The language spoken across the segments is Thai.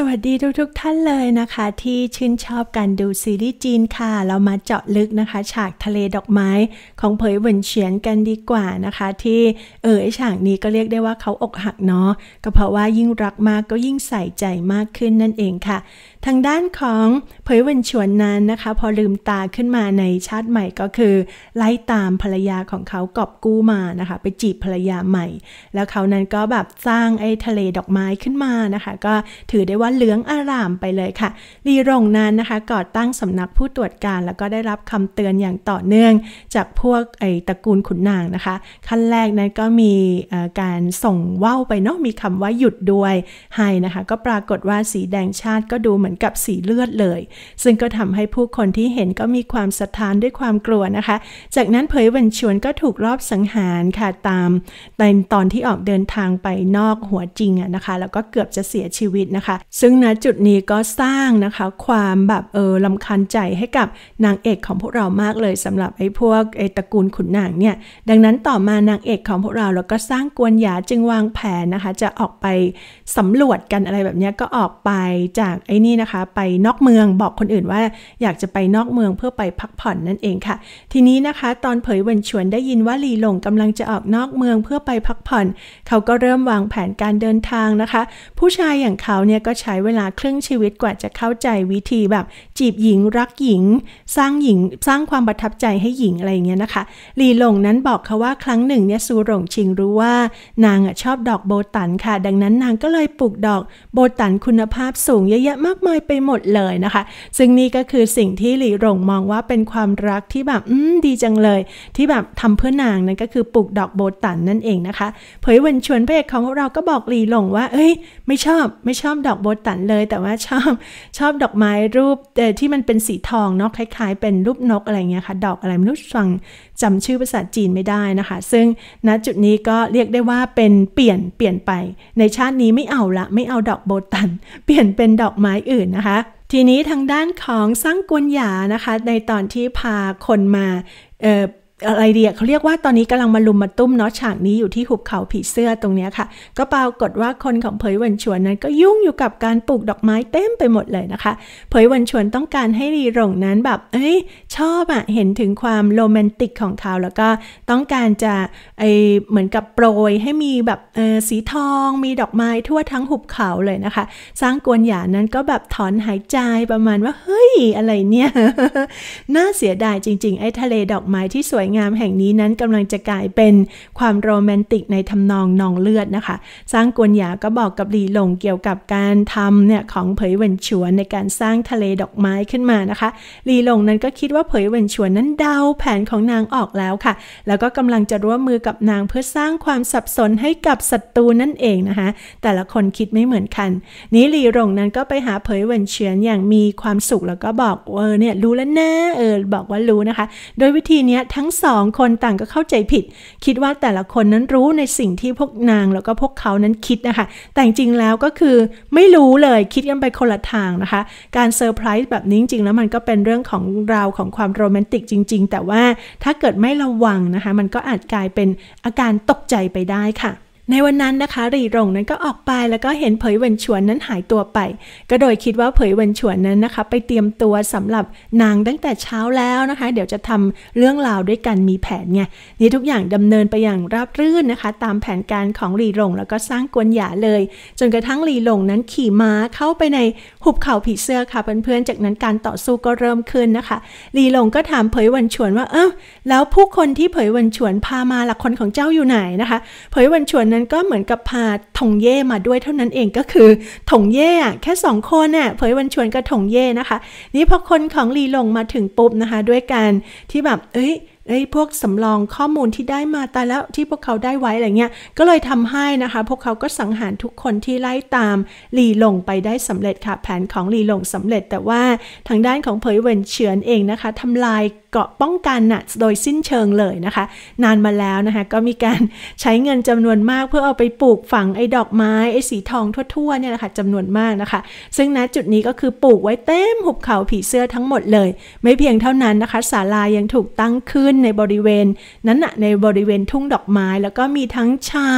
สวัสดีทุกๆทท่านเลยนะคะ ที่ชื่นชอบการดูซีรีส์จีนค่ะ เรามาเจาะลึกนะคะ ฉากทะเลดอกไม้ของเผยเหวินเฉียนกันดีกว่านะคะ ที่ เออฉากนี้ก็เรียกได้ว่าเขาอกหักเนาะก็เพราะว่ายิ่งรักมากก็ยิ่งใส่ใจมากขึ้นนั่นเองค่ะทางด้านของเผยวันชวนนั้นนะคะพอลืมตาขึ้นมาในชาติใหม่ก็คือไล่ตามภรรยาของเขากอบกู้มานะคะ ไปจีบภรรยาใหม่ แล้วเขานั้นก็แบบสร้างไอ้ทะเลดอกไม้ขึ้นมานะคะก็ถือได้ว่าเหลืองอารามไปเลยค่ะลีรงนั้นนะคะก่อตั้งสำนักผู้ตรวจการ แล้วก็ได้รับคำเตือนอย่างต่อเนื่อง จากพวกไอ้ตระกูลขุนนางนะคะขั้นแรกนั้นก็มีการส่งว่าวไปเนาะมีคำว่าหยุดด้วยให้นะคะก็ปรากฏว่าสีแดงชาติก็ดูเหมือนกับสีเลือดเลย ซึ่งก็ทำให้ผู้คนที่เห็นก็มีความสะท้านด้วยความกลัวนะคะ จากนั้นเผยวันชวนก็ถูกรอบสังหารค่ะตามในตอนที่ออกเดินทางไปนอกหัวจริงอะนะคะ แล้วก็เกือบจะเสียชีวิตนะคะ ซึ่งณจุดนี้ก็สร้างนะคะความแบบเออลำคันใจให้กับนางเอกของพวกเรามากเลยสำหรับไอ้พวกไอ้ตระกูลขุนนางเนี่ย ดังนั้นต่อมานางเอกของพวกเราเราก็สร้างกวนหยาจึงวางแผนนะคะ จะออกไปสำรวจกันอะไรแบบนี้ก็ออกไปจากไอ้นี่นะคะ ไปนอกเมืองบอกคนอื่นว่า อยากจะไปนอกเมืองเพื่อไปพักผ่อนนั่นเองค่ะ ทีนี้นะคะตอนเผยวันชวนได้ยินว่าลีหลงกำลังจะออกนอกเมืองเพื่อไปพักผ่อนเขาก็เริ่มวางแผนการเดินทางนะคะ ผู้ชายอย่างเขาเนี่ยก็ใช้เวลาครึ่งชีวิตกว่าจะเข้าใจวิธีแบบ จีบหญิงรักหญิง สร้างหญิงสร้างความประทับใจให้หญิงอะไรเงี้ยนะคะลีหลงนั้นบอกเขาว่าครั้งหนึ่งเนี่ยซูหลงชิงรู้ว่า นางอ่ะชอบดอกโบตันค่ะ ดังนั้นนางก็เลยปลูกดอกโบตันคุณภาพสูงเยอะแยะมากมายไปหมดเลยนะคะ ซึ่งนี่ก็คือสิ่งที่หลีหลงมองว่าเป็นความรักที่แบบอืมดีจังเลย ที่แบบทำเพื่อนางนั่นก็คือปลูกดอกโบตันนั่นเองนะคะ เผยวันชวนพเอกของเราก็บอกหลีหลงว่าเอ้ย ไม่ชอบไม่ชอบ ดอกโบตันเลยแต่ว่าชอบชอบดอกไม้รูปที่มันเป็นสีทองเนาะคล้าย ๆ เป็นรูปนกอะไรเงี้ยค่ะ ดอกอะไรไม่รู้ฟังจำชื่อภาษาจีนไม่ได้นะคะ ซึ่งณจุดนี้ก็เรียกได้ว่าเป็นเปลี่ยนเปลี่ยนไปในชาตินี้ไม่เอาละ ไม่เอาดอกโบตัน เปลี่ยนเป็นดอกไม้อื่นนะคะ ทีนี้ทางด้านของสร้างกวนหยานะคะในตอนที่พาคนมาเอะไรเดียเขาเรียกว่าตอนนี้กำลังมาลุมมาตุ้มเนาะฉากนี้อยู่ที่หุบเขาผีเสื้อตรงนี้ค่ะก็ปรากฏว่าคนของเผยวันชวนนั้นก็ยุ่งอยู่กับการปลูกดอกไม้เต็มไปหมดเลยนะคะ เผยวันชวนต้องการให้รีหลงนั้นแบบเอ้ยชอบอะเห็นถึงความโรแมนติกของเขาแล้วก็ต้องการจะไอเหมือนกับโปรยให้มีแบบเออสีทอง มีดอกไม้ทั่วทั้งหุบเขาเลยนะคะ สร้างกวนหยานั้นก็แบบถอนหายใจประมาณว่าเฮ้ย อะไรเนี่ยน่าเสียดายจริงๆไอทะเลดอกไม้ที่สวยยงามแห่งนี้นั้นกำลังจะกลายเป็นความโรแมนติกในทำนองนองเลือดนะคะ สร้างกวนหยาก็บอกกับหลีหลงเกี่ยวกับการทำเนี่ย ของเผยเวนชวนในการสร้างทะเลดอกไม้ขึ้นมานะคะหลีหลงนั้นก็คิดว่าเผยเวนชวนนั้นเดาแผนของนางออกแล้วค่ะ แล้วก็กำลังจะร่วมมือกับนางเพื่อสร้างความสับสนให้กับศัตรูนั่นเองนะคะ แต่ละคนคิดไม่เหมือนกัน นี้หลีหลงนั้นก็ไปหาเผยเวนเฉียนอย่างมีความสุขแล้วก็บอกเออเนี่ยรู้แล้วนะเออบอกว่ารู้นะคะ โดยวิธีนี้ทั้งสองคนต่างก็เข้าใจผิด คิดว่าแต่ละคนนั้นรู้ในสิ่งที่พวกนางแล้วก็พวกเขานั้นคิดนะคะ แต่จริงแล้วก็คือไม่รู้เลยคิดกันไปคนละทางนะคะ การเซอร์ไพรส์แบบนี้ จริงๆแล้วมันก็เป็นเรื่องของราวของความโรแมนติกจริงๆ แต่ว่าถ้าเกิดไม่ระวังนะคะมันก็อาจกลายเป็นอาการตกใจไปได้ค่ะในวันนั้นนะคะรีหลงนั้นก็ออกไปแล้วก็เห็นเผยเวินชวนนั้นหายตัวไป ก็โดยคิดว่าเผยเวินชวนนั้นนะคะ ไปเตรียมตัวสำหรับนางตั้งแต่เช้าแล้วนะคะ เดี๋ยวจะทำเรื่องราวด้วยกันมีแผนไงนี่ทุกอย่างดำเนินไปอย่างราบรื่นนะคะ ตามแผนการของรีหลงแล้วก็สร้างกวนหยาเลย จนกระทั่งรีหลงนั้นขี่ม้าเข้าไปในหุบเขาผีเสื้อค่ะเพื่อนๆจากนั้นการต่อสู้ก็เริ่มขึ้นนะคะรีหลงก็ถามเผยเวินชวนว่า เออแล้วผู้คนที่เผยเวินชวนพามาหลักคนของเจ้าอยู่ไหนนะคะ เผยเวินชวนนั้นก็เหมือนกับพาทงเย่มาด้วยเท่านั้นเองก็คือทงเย่แค่สองคนน่ยเผยวันชวนกับทงเย่นะคะ นี่พอคนของลีหลงมาถึงปุ๊บนะคะด้วยการที่แบบเอ้ยไอ้พวกสำรองข้อมูลที่ได้มาตายแล้วที่พวกเขาได้ไว้อะไรเงี้ย ก็เลยทำให้นะคะ พวกเขาก็สังหารทุกคนที่ไล่ตามหลีหลงไปได้สำเร็จค่ะ แผนของหลีหลงสำเร็จ แต่ว่าทางด้านของเผยเวินเฉือนเองนะคะ ทำลายเกาะป้องกันนะ่ะโดยสิ้นเชิงเลยนะคะ นานมาแล้วนะคะ ก็มีการใช้เงินจำนวนมากเพื่อเอาไปปลูกฝังไอ้ดอกไม้ไอ้สีทองทั่วๆเนี่ยแหละคะ่ะ จำนวนมากนะคะ ซึ่งณจุดนี้ก็คือปลูกไว้เต็มหุบเขาผีเสื้อทั้งหมดเลย ไม่เพียงเท่านั้นนะคะ ศาลายังถูกตั้งขึ้นนในบริเวณนั้นนะในบริเวณทุ่งดอกไม้ แล้วก็มีทั้งชา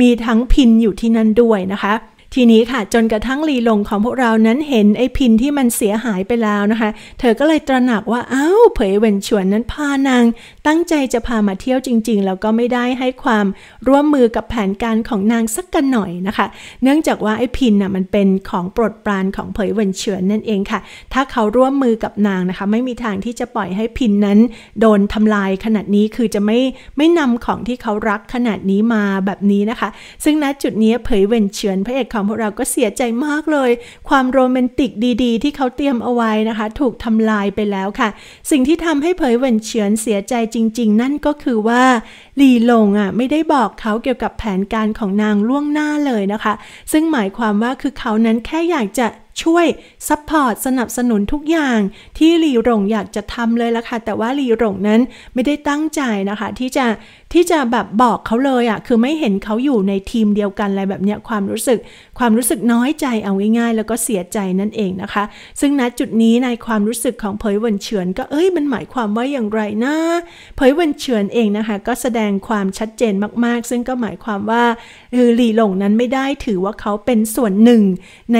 มีทั้งพินอยู่ที่นั่นด้วยนะคะ ทีนี้ค่ะ จนกระทั่งลีลงของพวกเรานั้นเห็นไอ้พินที่มันเสียหายไปแล้วนะคะ เธอก็เลยตระหนักว่าเอา้าเผยเวนชวนนั้นพานางตั้งใจจะพามาเที่ยวจริงๆ แล้วก็ไม่ได้ให้ความร่วมมือกับแผนการของนางสักกันหน่อยนะคะ เนื่องจากว่าไอ้พินน่ะมันเป็นของโปรดปรานของเผยเวนเชือนนั่นเองค่ะ ถ้าเขาร่วมมือกับนางนะคะไม่มีทางที่จะปล่อยให้พินนั้น โดนทำลายขนาดนี้คือจะไม่ไม่นำของที่เขารักขนาดนี้มาแบบนี้นะคะ ซึ่งณจุดนี้เผยเวนเชือนพระเอกของพวกเราก็เสียใจมากเลย ความโรแมนติกดีๆ ที่เขาเตรียมเอาไว้นะคะ ถูกทำลายไปแล้วค่ะ สิ่งที่ทำให้เผยเวนเชือนเสียใจจริงๆ นั่นก็คือว่า หลีหลงอ่ะไม่ได้บอกเขาเกี่ยวกับแผนการของนางล่วงหน้าเลยนะคะ ซึ่งหมายความว่าคือเขานั้นแค่อยากจะช่วยซัพพอร์ตสนับสนุนทุกอย่างที่หลีหลงอยากจะทำเลยละค่ะแต่ว่าหลีหลงนั้นไม่ได้ตั้งใจนะคะ ที่จะที่จะแบบบอกเขาเลยอะ่ะคือไม่เห็นเขาอยู่ในทีมเดียวกันอะไรแบบเนี้ยความรู้สึกความรู้สึกน้อยใจเอาง่ายๆ แล้วก็เสียใจนั่นเองนะคะ ซึ่งณจุดนี้ในความรู้สึกของเผยวันเฉือนก็เอ้ย มันหมายความว่าอย่างไรนะเผยวันเฉือนเองนะคะก็แสดงความชัดเจนมากๆ ซึ่งก็หมายความว่าคือหลีหลงนั้นไม่ได้ถือว่าเขาเป็นส่วนหนึ่งใน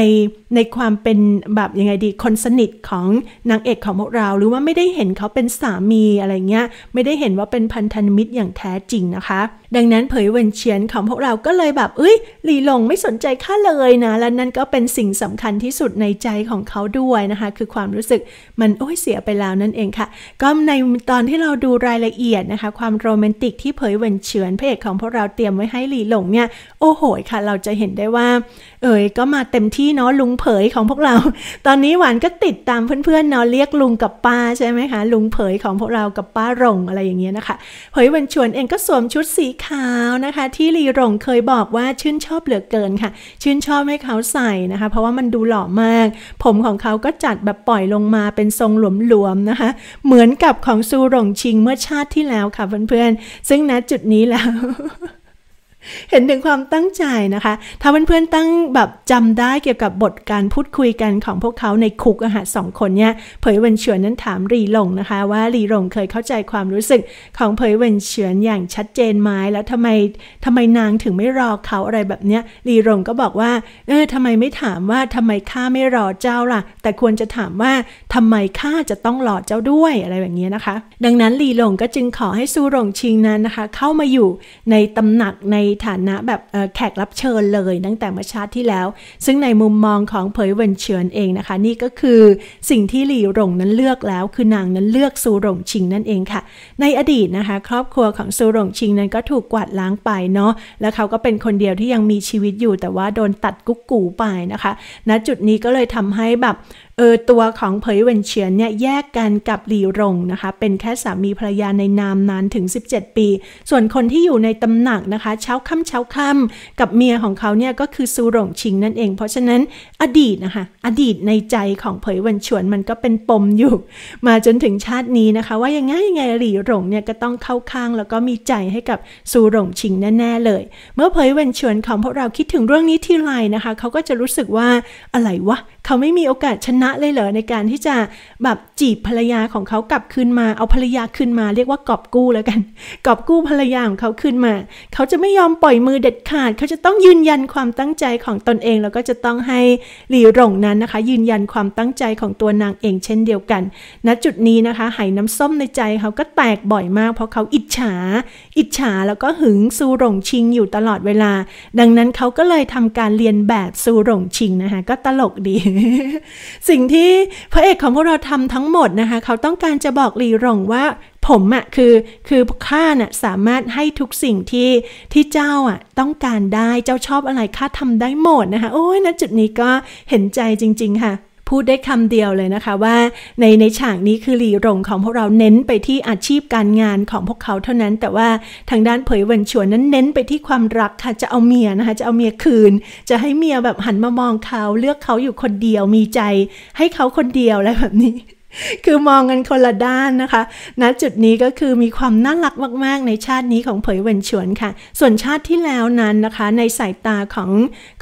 ในความความเป็นแบบยังไงดีคนสนิทของนางเอกของพวกเรา หรือว่าไม่ได้เห็นเขาเป็นสามีอะไรเงี้ย ไม่ได้เห็นว่าเป็นพันธมิตรอย่างแท้จริงนะคะดังนั้นเผยเวนเฉียนของพวกเราก็เลยแบบเอ้ยหลีหลงไม่สนใจข้าเลยนะ และนั่นก็เป็นสิ่งสำคัญที่สุดในใจของเขาด้วยนะคะ คือความรู้สึกมันโอ้ยเสียไปแล้วนั่นเองค่ะ ก็ในตอนที่เราดูรายละเอียดนะคะ ความโรแมนติกที่เผยเวนเฉียนพระเอกของพวกเราเตรียมไว้ให้หลีหลงเนี่ยโอ้โหค่ะเราจะเห็นได้ว่า เอ๋ยก็มาเต็มที่เนาะลุงเผยของพวกเรา ตอนนี้หวานก็ติดตามเพื่อนๆเนาะเรียกลุงกับป้าใช่ไหมคะลุงเผยของพวกเรากับป้าหลงอะไรอย่างเงี้ยนะคะเผยเวนเฉียนเองก็สวมชุดสีขาวนะคะ ที่ลีหลงเคยบอกว่าชื่นชอบเหลือเกินค่ะ ชื่นชอบให้เขาใส่นะคะ เพราะว่ามันดูหล่อมาก ผมของเขาก็จัดแบบปล่อยลงมาเป็นทรงหลวมๆนะคะ เหมือนกับของซูหลงชิงเมื่อชาติที่แล้วค่ะเพื่อนๆซึ่งณจุดนี้แล้วเห็นถึงความตั้งใจนะคะ ถ้าเพื่อนๆตั้งแบบจำได้เกี่ยวกับบทการพูดคุยกันของพวกเขาในคุกอาหารสองคนเนี่ย เผยเวนเฉือนนั้นถามรีหลงนะคะ ว่ารีหลงเคยเข้าใจความรู้สึกของเผยเวนเฉือนอย่างชัดเจนไหมแล้วทำไมทำไมนางถึงไม่รอเขาอะไรแบบเนี้ยรีหลงก็บอกว่า เออทำไมไม่ถามว่าทำไมข้าไม่รอเจ้าล่ะ แต่ควรจะถามว่าทำไมข้าจะต้องรอเจ้าด้วยอะไรแบบนี้นะคะ ดังนั้นรีหลงก็จึงขอให้ซูหลงชิงนั้นนะคะ เข้ามาอยู่ในตำหนักในฐานะแบบแขกรับเชิญเลยตั้งแต่เมื่อชาติที่แล้ว ซึ่งในมุมมองของเผยเวนเชิญเองนะคะ นี่ก็คือสิ่งที่หลี่หลงนั้นเลือกแล้วคือนางนั้นเลือกซูหลงชิงนั่นเองค่ะ ในอดีตนะคะ ครอบครัวของซูหลงชิงนั้นก็ถูกกวาดล้างไปเนาะแล้วเขาก็เป็นคนเดียวที่ยังมีชีวิตอยู่แต่ว่าโดนตัดกุ๊กกูไปนะคะณนะจุดนี้ก็เลยทำให้แบบเออตัวของเผยเวนเฉียนเนี่ยแยกกันกับหลี่รงนะคะ เป็นแค่สามีภรรยาในนามนานถึง 17 ปี ส่วนคนที่อยู่ในตำหนักนะคะเช้าค่าเช้าค่ากับเมียของเขาเนี่ยก็คือซูหลงชิงนั่นเอง เพราะฉะนั้นอดีตนะคะ อดีตในใจของเผยเวนเฉียนมันก็เป็นปมอยู่ มาจนถึงชาตินี้นะคะว่ายังไงยังไงหลี่รงเนี่ยก็ต้องเข้าข้างแล้วก็มีใจให้กับซูหลงชิงแน่ ๆเลย เมื่อเผยเวนเฉียนของพวกเราคิดถึงเรื่องนี้ทีไรนะคะเขาก็จะรู้สึกว่าอะไรวะเขาไม่มีโอกาสชนะะเลยเหรอในการที่จะแบบจีบภรรยาของเขากลับคืนมาเอาภรรยาคืนมาเรียกว่ากอบกู้แล้วกัน กอบกู้ภรรยาของเขาคืนมา เขาจะไม่ยอมปล่อยมือเด็ดขาด เขาจะต้องยืนยันความตั้งใจของตนเองแล้วก็จะต้องให้หลีหลงนั้นนะคะ ยืนยันความตั้งใจของตัวนางเอง เช่นเดียวกัน ณจุดนี้นะคะ ไหน้ำส้มในใจเขาก็แตกบ่อยมาก เพราะเขาอิจฉา อิจฉาแล้วก็หึงซูหลงชิงอยู่ตลอดเวลา ดังนั้นเขาก็เลยทำการเรียนแบบซูหลงชิงนะคะก็ตลกดีสสิ่งที่พระเอกของพวกเราทำทั้งหมดนะคะ เขาต้องการจะบอกหลีหลงว่า ผมอะ่ะคือคือข้าน่ะสามารถให้ทุกสิ่งที่ที่เจ้าอะ่ะต้องการได้เจ้าชอบอะไรข้าทำได้หมดนะคะ โอ้ยนะจุดนี้ก็เห็นใจจริง ๆค่ะพูดได้คำเดียวเลยนะคะว่า ในในฉากนี้คือหลีหลงของพวกเราเน้นไปที่อาชีพการงานของพวกเขาเท่านั้น แต่ว่าทางด้านเผยเวันชวนนั้นเน้นไปที่ความรักค่ะจะเอาเมียนะคะ จะเอาเมียคืนจะให้เมียแบบหันมามองเขาเลือกเขาอยู่คนเดียวมีใจ ให้เขาคนเดียวอะไรแบบนี้คือมองกันคนละด้านนะคะณนะจุดนี้ก็คือมีความน่ารักมากๆ ในชาตินี้ของเผยเวนชวนค่ะ ส่วนชาติที่แล้วนั้นนะคะ ในสายตาของ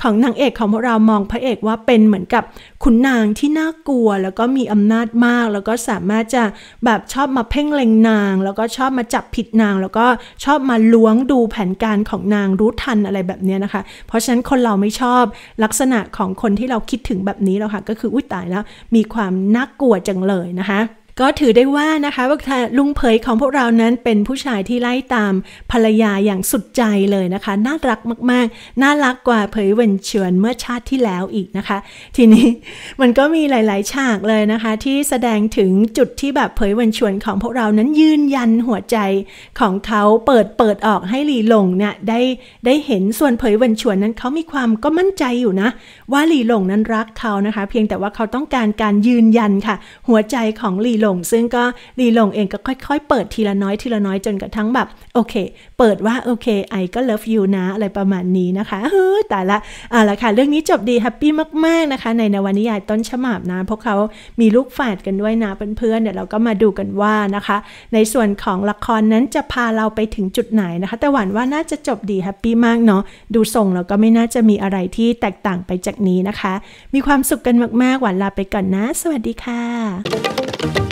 ของนางเอกของพวกเรามองพระเอกว่าเป็นเหมือนกับขุนนางที่น่ากลัว แล้วก็มีอำนาจมาก แล้วก็สามารถจะแบบชอบมาเพ่งเล็งนาง แล้วก็ชอบมาจับผิดนาง แล้วก็ชอบมาล้วงดูแผนการของนางรู้ทันอะไรแบบนี้นะคะ เพราะฉะนั้นคนเราไม่ชอบลักษณะของคนที่เราคิดถึงแบบนี้แล้วค่ะก็คืออุ้ยตายแล้วมีความน่ากลัวจังเลยเลยนะคะก็ถือได้ว่านะคะว่าลุงเผยของพวกเรานั้นเป็นผู้ชายที่ไล่ตามภรรยาอย่างสุดใจเลยนะคะ น่ารักมากๆ น่ารักกว่าเผยเวนเชอนเมื่อชาติที่แล้วอีกนะคะ ทีนี้มันก็มีหลาย ๆ ฉากเลยนะคะที่แสดงถึงจุดที่แบบเผยเวนชวนของพวกเรานั้นยืนยันหัวใจของเขาเปิดเปิดออกให้หลีหลงเนี่ยได้ได้เห็นส่วนเผยเวนชวนนั้นเขามีความก็มั่นใจอยู่นะ ว่าหลีหลงนั้นรักเขานะคะ เพียงแต่ว่าเขาต้องการการยืนยันค่ะ หัวใจของหลีลงซึ่งก็ลีลงเองก็ค่อยๆเปิดทีละน้อย ทีละน้อยจนกระทั่งแบบโอเค เปิดว่าโอเค ไอก็เลิฟยูนะอะไรประมาณนี้นะคะเฮ้แต่ละ เอาละค่ะ เรื่องนี้จบดีแฮปปี้มากๆนะคะ ในนวนิยายต้นฉบับนะพวกเขามีลูกแฝดกันด้วยนะ เพื่อนๆ เดี๋ยวเราก็มาดูกันว่านะคะ ในส่วนของละครนั้นจะพาเราไปถึงจุดไหนนะคะ แต่หวันว่าน่าจะจบดีแฮปปี้มากเนาะ ดูทรงเราก็ไม่น่าจะมีอะไรที่แตกต่างไปจากนี้นะคะ มีความสุขกันมากๆ หวานลาไปก่อนนะ สวัสดีค่ะ